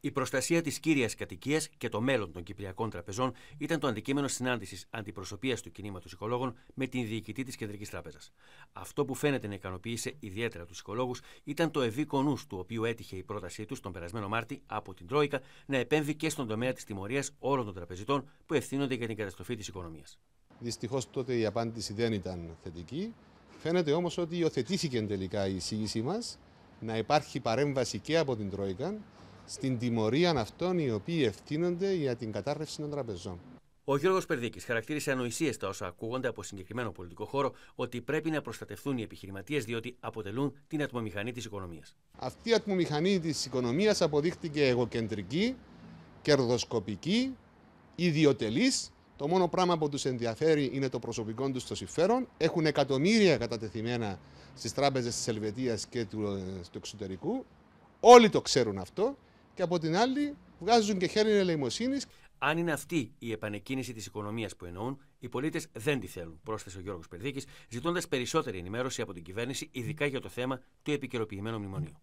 Η προστασία της κύριας κατοικίας και το μέλλον των Κυπριακών Τραπεζών ήταν το αντικείμενο συνάντησης αντιπροσωπείας του κινήματος οικολόγων με την διοικητή της Κεντρικής Τράπεζας. Αυτό που φαίνεται να ικανοποίησε ιδιαίτερα τους οικολόγους ήταν το ευήκο νους του οποίου έτυχε η πρότασή τους τον περασμένο Μάρτι από την Τρόικα να επέμβει και στον τομέα της τιμωρίας όλων των τραπεζιτών που ευθύνονται για την καταστροφή της οικονομίας. Δυστυχώς τότε η απάντηση δεν ήταν θετική. Φαίνεται όμως ότι υιοθετήθηκε τελικά η εισήγησή μας να υπάρχει παρέμβαση και από την Τρόικα στην τιμωρία αυτών οι οποίοι ευθύνονται για την κατάρρευση των τραπεζών. Ο Γιώργος Περδίκης χαρακτήρισε ανοησίες τα όσα ακούγονται από συγκεκριμένο πολιτικό χώρο ότι πρέπει να προστατευτούν οι επιχειρηματίες διότι αποτελούν την ατμομηχανή της οικονομίας. Αυτή η ατμομηχανή της οικονομίας αποδείχτηκε εγωκεντρική, κερδοσκοπική, ιδιωτελής. Το μόνο πράγμα που τους ενδιαφέρει είναι το προσωπικό τους το συμφέρον. Έχουν εκατομμύρια κατατεθειμένα στις τράπεζες της Ελβετίας και του, ε, του εξωτερικού. Όλοι το ξέρουν αυτό και από την άλλη βγάζουν και χέρι ελεημοσύνης. Αν είναι αυτή η επανεκκίνηση της οικονομίας που εννοούν, οι πολίτες δεν τη θέλουν, πρόσθεσε ο Γιώργος Περδίκης, ζητώντας περισσότερη ενημέρωση από την κυβέρνηση, ειδικά για το θέμα του επικαιροποιημένου μνημονίου.